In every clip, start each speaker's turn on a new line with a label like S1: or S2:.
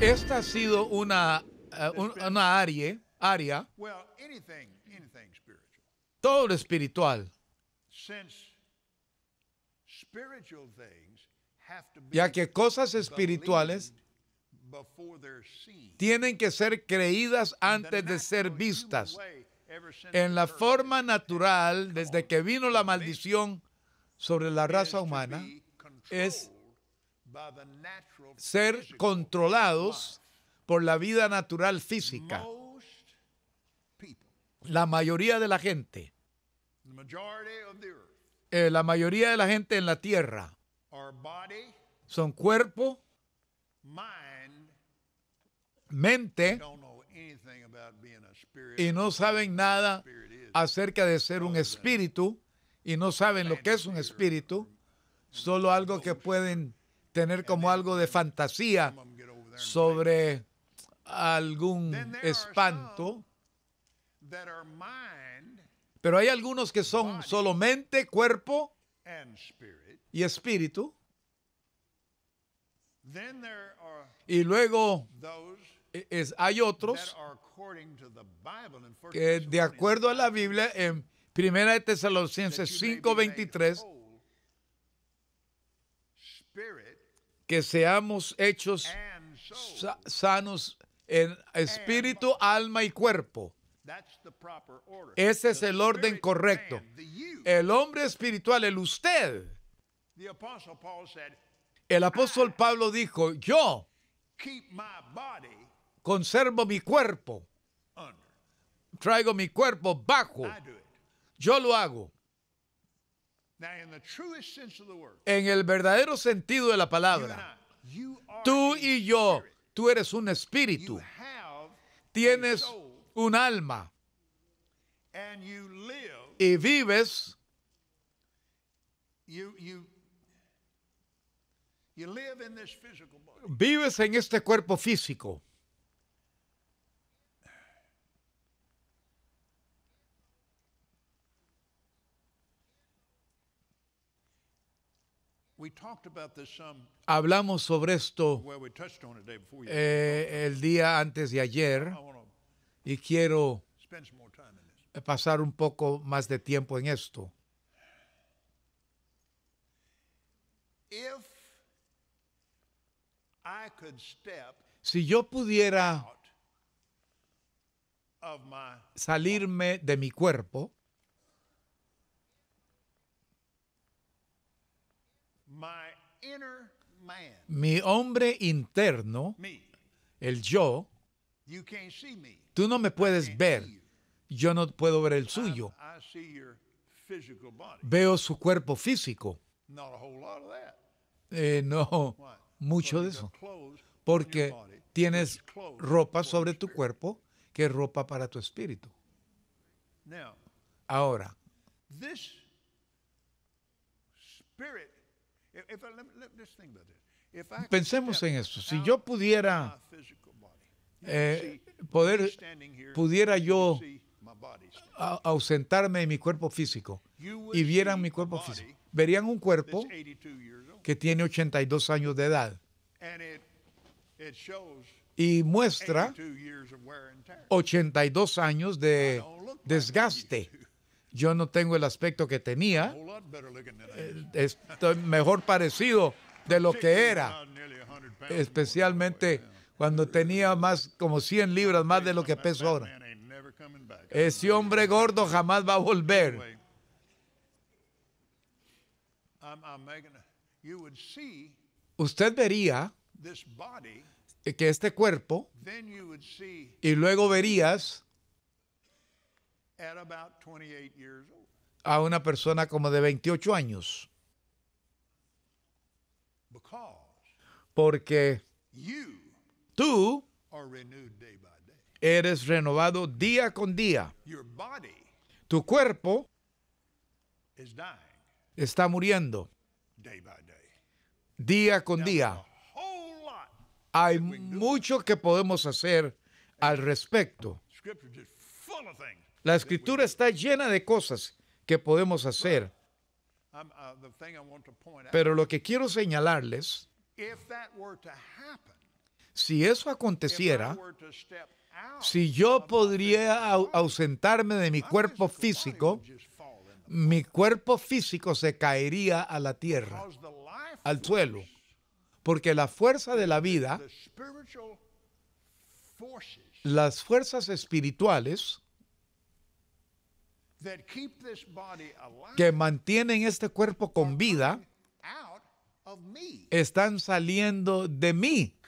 S1: Esta ha sido una, eh, una área, área, todo lo espiritual, ya que cosas espirituales tienen que ser creídas antes de ser vistas. En la forma natural, desde que vino la maldición sobre la raza humana, es ser controlados por la vida natural física. La mayoría de la gente, eh, la mayoría de la gente en la tierra, son cuerpo, mente y no saben nada acerca de ser un espíritu y no saben lo que es un espíritu, solo algo que pueden tener como algo de fantasía sobre algún espanto. Pero hay algunos que son solo mente, cuerpo y espíritu. Y luego e-, es, hay otros que de acuerdo a la Biblia en 1 Tesalonicenses 5:23 que seamos hechos sanos en espíritu, alma y cuerpo. Ese es el orden correcto. El hombre espiritual, el usted. El apóstol Pablo dijo, yo conservo mi cuerpo, traigo mi cuerpo bajo. Yo lo hago. En el verdadero sentido de la palabra, tú y yo, tú eres un espíritu, tienes un alma y vives, vives en este cuerpo físico.
S2: Hablamos sobre esto eh,
S1: el día antes de ayer y quiero pasar un poco más de tiempo en esto. Si yo pudiera salirme de mi cuerpo, mi hombre interno, el yo, tú no me puedes ver, yo no puedo ver el suyo. Veo su cuerpo físico. Eh, no mucho de eso, porque tienes ropa sobre tu cuerpo que ropa para tu espíritu. Ahora, Pensemos en esto, Si yo pudiera eh, poder, pudiera yo ausentarme de mi cuerpo físico y vieran mi cuerpo físico, verían un cuerpo que tiene 82 años de edad y muestra 82 años de desgaste. Yo no tengo el aspecto que tenía. Eh, estoy mejor parecido de lo que era. Especialmente cuando tenía más, como 100 libras más de lo que peso ahora. Ese hombre gordo jamás va a volver. Usted vería que este cuerpo, y luego verías a una persona como de 28 años. Porque tú eres renovado día con día. Tu cuerpo está muriendo día con día. Hay mucho que podemos hacer al respecto. La escritura está llena de cosas que podemos hacer. Pero lo que quiero señalarles, si eso aconteciera, si yo podría ausentarme de mi cuerpo físico, mi cuerpo físico se caería a la tierra, al suelo, porque la fuerza de la vida, las fuerzas espirituales, que mantienen este cuerpo con vida están saliendo de mí,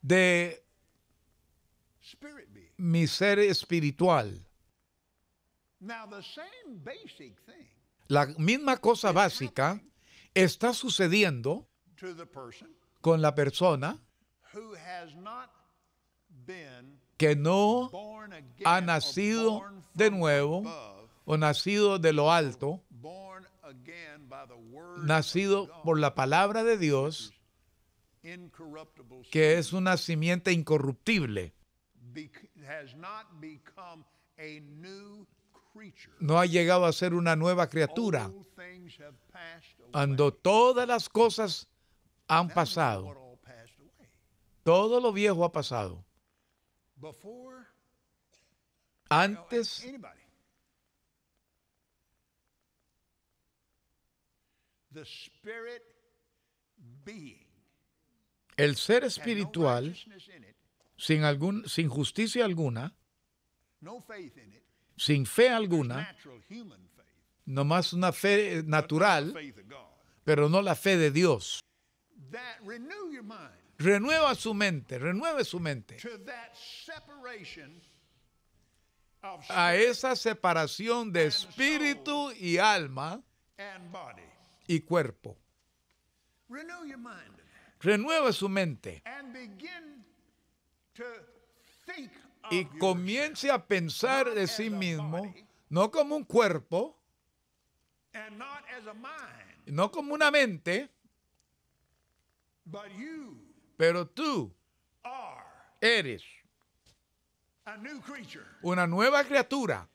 S1: de mi ser espiritual. La misma cosa básica está sucediendo con la persona que no ha nacido de nuevo o nacido de lo alto, nacido por la palabra de Dios, que es una simiente incorruptible. No ha llegado a ser una nueva criatura. Cuando todas las cosas han pasado, todo lo viejo ha pasado.
S2: Antes
S1: el ser espiritual, sin, algún, sin justicia alguna, sin fe alguna, nomás una fe natural, pero no la fe de Dios. Renueva su mente, renueve su mente a esa separación de espíritu y alma y cuerpo. Renueva su mente y comience a pensar de sí mismo, no como un cuerpo, no como una mente, pero tú eres una nueva criatura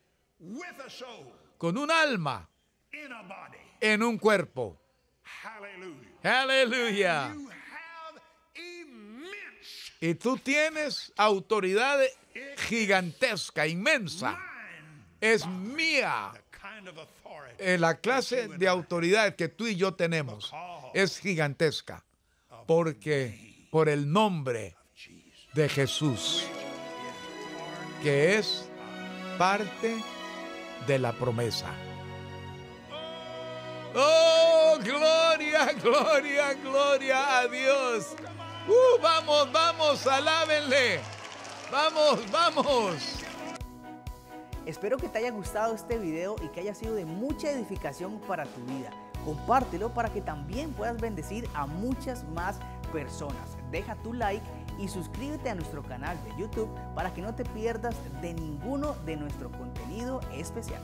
S1: con un alma en un cuerpo. Aleluya. Y tú tienes autoridad gigantesca, inmensa. Es mía. Eh, la clase de autoridad que tú y yo tenemos es gigantesca. Porque por el nombre de Jesús que es parte de la promesa. Oh, gloria, gloria, gloria a Dios. Uh, vamos, vamos, alábenle. Vamos, vamos. Espero que te haya gustado
S2: este video y que haya sido de mucha edificación para tu vida. Compártelo para que también puedas bendecir a muchas más personas. Deja tu like y suscríbete a nuestro canal de YouTube para que no te pierdas de ninguno de nuestro contenido especial.